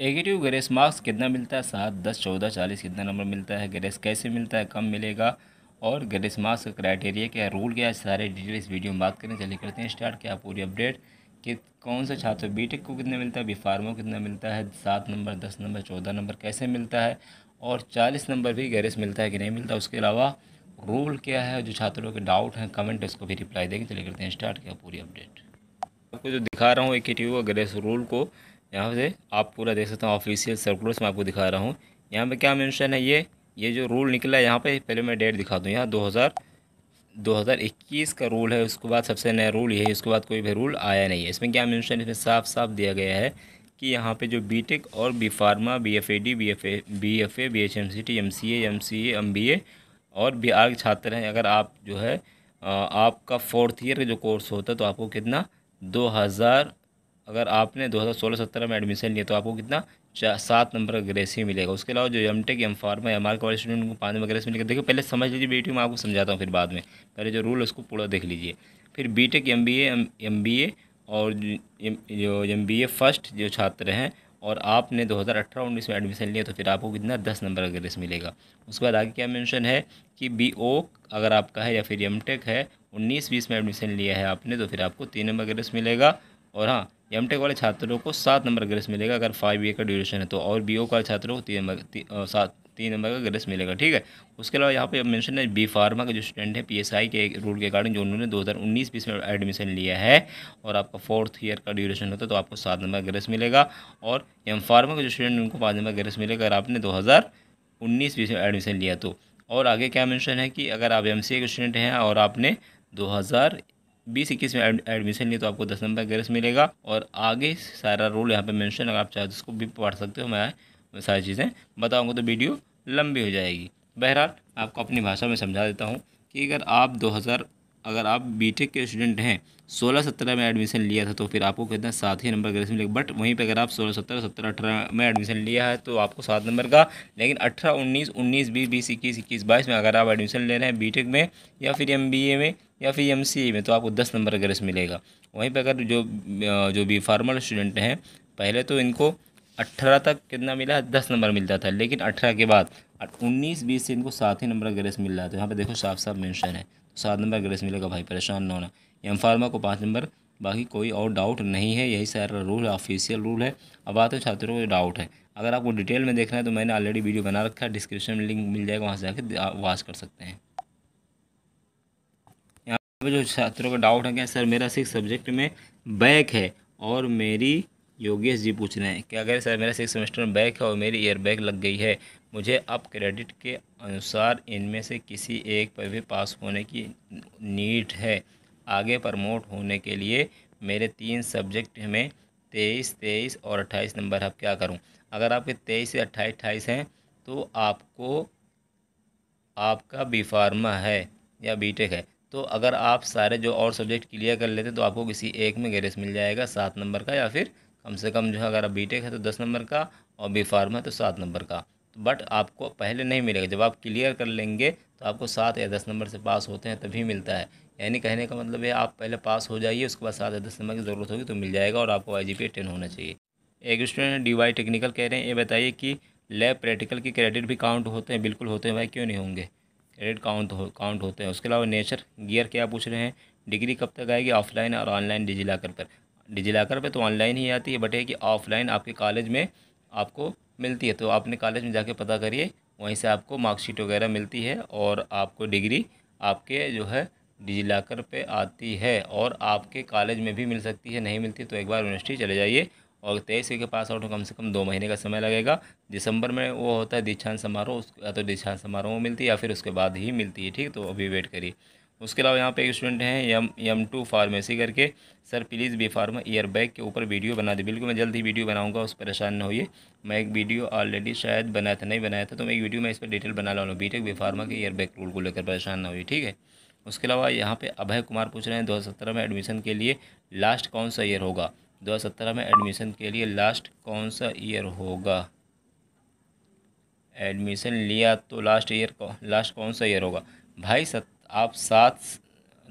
एगेटिव grace marks कितना मिलता है सात दस चौदह चालीस कितना नंबर मिलता है ग्रेस कैसे मिलता है कम मिलेगा और ग्रेस मार्क्स का क्राइटेरिया क्या रूल क्या सारे डिटेल इस वीडियो में बात करें चलिए करते हैं स्टार्ट क्या पूरी अपडेट कि कौन सा छात्र बीटेक को कितना मिलता है बी फार्मो को कितना मिलता है सात नंबर दस नंबर चौदह नंबर कैसे मिलता है और चालीस नंबर भी गैरेज मिलता है कि नहीं मिलता उसके अलावा रूल क्या है जो छात्रों के डाउट हैं कमेंट उसको भी रिप्लाई देंगे चलिए करते हैं स्टार्ट क्या पूरी अपडेट आपको जो दिखा रहा हूँ एक का ग्रेस रूल को यहाँ से आप पूरा देख सकते हैं ऑफिशियल सर्कुलर्स मैं आपको दिखा रहा हूँ यहाँ पे क्या मेंशन है ये ये जो रूल निकला है यहाँ पे पहले मैं डेट दिखा दूँ यहाँ 2000 2021 का रूल है उसके बाद सबसे नया रूल यही उसके बाद कोई भी रूल आया नहीं है इसमें क्या मेंशन इसमें साफ साफ दिया गया है कि यहाँ पर जो बी और B pharma B F A D B F A B F A B H M C T M C M C M B A और छात्र हैं अगर आप जो है आपका फोर्थ ईयर का जो कोर्स होता है तो आपको कितना दो हज़ार अगर आपने 2016-17 में एडमिशन लिया तो आपको कितना सात नंबर का ग्रेस ही मिलेगा उसके अलावा जो M tech M pharma M R वाले स्टूडेंट उनको पाँच नंबर ग्रेस मिलेगा देखिए पहले समझ लीजिए बी टी मैं आपको समझाता हूँ फिर बाद में पहले जो रूल है उसको पूरा देख लीजिए फिर B tech M B M B A और जो एम बी ए फर्स्ट जो छात्र हैं और आपने दो हज़ार अठारह उन्नीस में एडमिशन लिया तो फिर आपको कितना दस नंबर का ग्रेस मिलेगा उसके बाद आगे क्या मेंशन है कि बी ओ अगर आपका है या फिर एम टेक है उन्नीस बीस में एडमिशन लिया है आपने तो फिर आपको तीन नंबर ग्रेस मिलेगा और हाँ एम टेक वाले छात्रों को सात नंबर ग्रेस मिलेगा अगर फाइव ईयर का ड्यूरेशन है तो और बी ओ वाले छात्रों को तीन नंबर सात तीन नंबर का ग्रेस मिलेगा ठीक है उसके अलावा यहाँ पे मेंशन है बी फार्मा के जो स्टूडेंट हैं पीएसआई के रूल के अकॉर्डिंग जो उन्होंने 2019 बीस में एडमिशन लिया है और आपका फोर्थ ईयर का ड्यूरेशन होता है तो आपको सात नंबर का ग्रेस मिलेगा और एम फार्मा के जो स्टूडेंट उनको पाँच नंबर ग्रेस मिलेगा अगर आपने दो हज़ार उन्नीस बीस में एडमिशन लिया तो और आगे क्या मैंशन है कि अगर आप एम के स्टूडेंट हैं और आपने बीस इक्कीस में एडमिशन ली तो आपको दस नंबर ग्रेस मिलेगा और आगे सारा रोल यहाँ पे मेंशन अगर आप चाहे उसको तो भी पढ़ सकते हो मैं सारी चीज़ें बताऊँगा तो वीडियो लंबी हो जाएगी बहरहाल आपको अपनी भाषा में समझा देता हूँ कि अगर आप दो हज़ार अगर आप बीटेक के स्टूडेंट हैं सोलह सत्रह में एडमिशन लिया था तो फिर आपको कहते हैं सात ही नंबर का एडमिशन मिलेगा बट वहीं पे अगर आप सोलह सत्रह सत्रह अठारह में एडमिशन लिया है तो आपको सात नंबर का लेकिन अठारह उन्नीस उन्नीस बीस बीस इक्कीस इक्कीस बाईस में अगर आप एडमिशन ले रहे हैं बीटेक में या फिर एम में या फिर एम में तो आपको दस नंबर का ग्रेस मिलेगा वहीं पर अगर जो जो बी फार्मर स्टूडेंट हैं पहले तो इनको अट्ठारह तक कितना मिला दस नंबर मिलता था लेकिन अठारह के बाद और उन्नीस बीस से इनको सात ही नंबर ग्रेस मिल रहा था तो यहाँ पर देखो साफ साफ मैंशन है तो सात नंबर ग्रेस मिलेगा भाई परेशान ना होना एम फार्मा को पाँच नंबर बाकी कोई और डाउट नहीं है यही सारा रूल ऑफिशियल रूल है अब आते छात्रों को डाउट है अगर आपको डिटेल में देखना है तो मैंने ऑलरेडी वीडियो बना रखा है डिस्क्रिप्शन में लिंक मिल जाएगा वहाँ से जाकर वाच कर सकते हैं यहाँ पर जो छात्रों का डाउट है क्या सर मेरा सिक्स सब्जेक्ट में बैक है और मेरी योगेश जी पूछ रहे हैं कि अगर सर मेरा सिक्स सेमेस्टर में बैक है और मेरी ईयर बैक लग गई है मुझे अब क्रेडिट के अनुसार इनमें से किसी एक पर भी पास होने की नीड है आगे प्रमोट होने के लिए मेरे तीन सब्जेक्ट में तेईस तेईस और अट्ठाईस नंबर अब क्या करूं अगर आपके तेईस से अट्ठाईस अट्ठाईस हैं तो आपको आपका बी फार्मा है या बी टेक है तो अगर आप सारे जो और सब्जेक्ट क्लियर कर लेते तो आपको किसी एक में गैरेज मिल जाएगा सात नंबर का या फिर कम से कम जो है अगर आप बी है तो दस नंबर का और बी फार्म है तो सात नंबर का बट आपको पहले नहीं मिलेगा जब आप क्लियर कर लेंगे तो आपको सात या दस नंबर से पास होते हैं तभी मिलता है यानी कहने का मतलब है आप पहले पास हो जाइए उसके बाद सात या दस नंबर की ज़रूरत होगी तो मिल जाएगा और आपको आई जी पी होना चाहिए एक स्टूडेंट डी वाई टेक्निकल कह रहे हैं ये बताइए कि लैब प्रैक्टिकल के क्रेडिट भी काउंट होते हैं बिल्कुल होते हैं भाई क्यों नहीं होंगे क्रेडिट काउंट हो काउंट होते हैं उसके अलावा नेचर गियर क्या पूछ रहे हैं डिग्री कब तक आएगी ऑफलाइन और ऑनलाइन डिजी लाकर पर डिजी लॉकर पर तो ऑनलाइन ही आती है बट ये कि ऑफ़लाइन आपके कॉलेज में आपको मिलती है तो आपने कॉलेज में जाके पता करिए वहीं से आपको मार्कशीट वगैरह मिलती है और आपको डिग्री आपके जो है डिजी लॉकर पर आती है और आपके कॉलेज में भी मिल सकती है नहीं मिलती तो एक बार यूनिवर्सिटी चले जाइए और तेईस के पास आउट कम से कम दो महीने का समय लगेगा दिसंबर में वो होता है दीक्षांत समारोह उस या तो दीक्षांत समारोह में मिलती है या फिर उसके बाद ही मिलती है ठीक तो अभी वेट करिए उसके अलावा यहाँ पे एक स्टूडेंट हैं यम यम टू फार्मेसी करके sir please B pharma year back के ऊपर वीडियो बना दे बिल्कुल मैं जल्द ही वीडियो बनाऊंगा उस परेशान ना होइए मैं एक वीडियो ऑलरेडी शायद बनाया था नहीं बनाया था तो मैं एक वीडियो में इस पर डिटेल बना ला लूँ बी टेक फार्मा के ईयर बैग रूल को लेकर परेशान ना हुई ठीक है उसके अलावा यहाँ पर अभय कुमार पूछ रहे हैं दो में एडमिशन के लिए लास्ट कौन सा ईयर होगा दो में एडमिशन के लिए लास्ट कौन सा ईयर होगा एडमिशन लिया तो लास्ट ईयर लास्ट कौन सा ईयर होगा भाई सत आप सात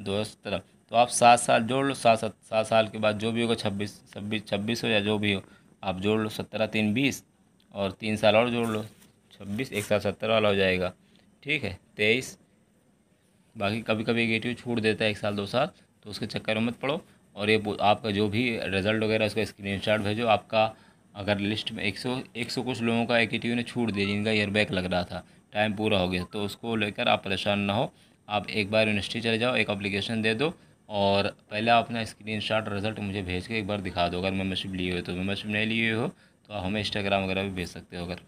दो तरफ तो आप सात साल जोड़ लो सात सात सात साल के बाद जो भी होगा छब्बीस छब्बीस छब्बीस हो या जो भी हो आप जोड़ लो सत्रह तीन बीस और तीन साल और जोड़ लो छब्बीस एक साल सत्तर वाला हो जाएगा ठीक है तेईस बाकी कभी कभी नेगेटिव छूट देता है एक साल दो साल तो उसके चक्कर में मत पड़ो और ये आपका जो भी रिजल्ट वगैरह उसका स्क्रीन भेजो आपका अगर लिस्ट में एक सौ एक सौ कुछ लोगों का एक ने छूट दिया जिनका एयरबैग लग रहा था टाइम पूरा हो गया तो उसको लेकर आप परेशान ना हो आप एक बार यूनिवर्सिटी चले जाओ एक अप्लीकेशन दे दो और पहले आप अपना स्क्रीन शॉट रिजल्ट मुझे भेज के एक बार दिखा दो अगर मेम्बरशिप लिए हुई तो मेम्बरशिप नहीं लिए हो तो आप हमें इंस्टाग्राम वगैरह भी भेज सकते हो अगर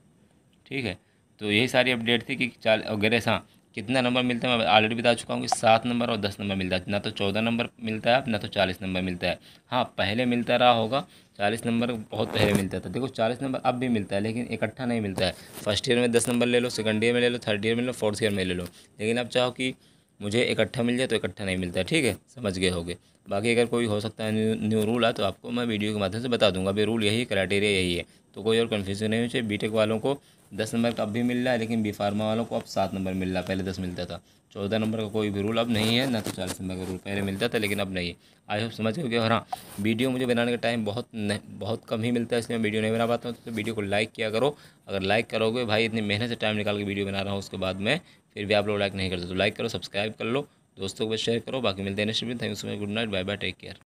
ठीक है तो यही सारी अपडेट थी कि चाल अगर ऐसा कितना नंबर मिलता है मैं ऑलरेडी बता चुका हूँ कि सात नंबर और दस नंबर मिलता है ना तो चौदह नंबर मिलता है ना तो चालीस नंबर मिलता है हाँ पहले मिलता रहा होगा चालीस नंबर बहुत पहले मिलता था देखो चालीस नंबर अब भी मिलता है लेकिन इकट्ठा नहीं मिलता है फर्स्ट ईयर में दस नंबर ले लो सेकंड ईयर में ले लो थर्ड ईयर में ले लो फोर्थ ईयर में ले लो लेकिन आप चाहो कि मुझे इकट्ठा मिल जाए तो इकट्ठा नहीं मिलता है ठीक है समझ गए होगे बाकी अगर कोई हो सकता है न्यू रूल है तो आपको मैं वीडियो के माध्यम से बता दूंगा अभी रूल यही क्राइटेरिया यही है तो कोई और कन्फ्यूजन नहीं हो चाहिए बी वालों को दस नंबर का अब भी मिल रहा है लेकिन बी फार्मा वालों को अब सात नंबर मिल रहा है पहले दस मिलता था चौदह नंबर का कोई भी रूल अब नहीं है ना तो चालीस नंबर का रूल पहले मिलता था लेकिन अब नहीं आई होप समझ क्योंकि और हाँ वीडियो मुझे बनाने का टाइम बहुत नहीं बहुत कम ही मिलता है इसलिए मैं वीडियो नहीं बना पाता हूँ तो, तो वीडियो को लाइक किया करो अगर लाइक करोगे भाई इतनी मेहनत से टाइम निकाल के वीडियो बना रहा हूँ उसके बाद में फिर भी आप लोग लाइक नहीं करते तो लाइक करो सब्सक्राइब कर लो दोस्तों को शेयर करो बाकी मिलते हैं next video thank you so much good night bye bye take care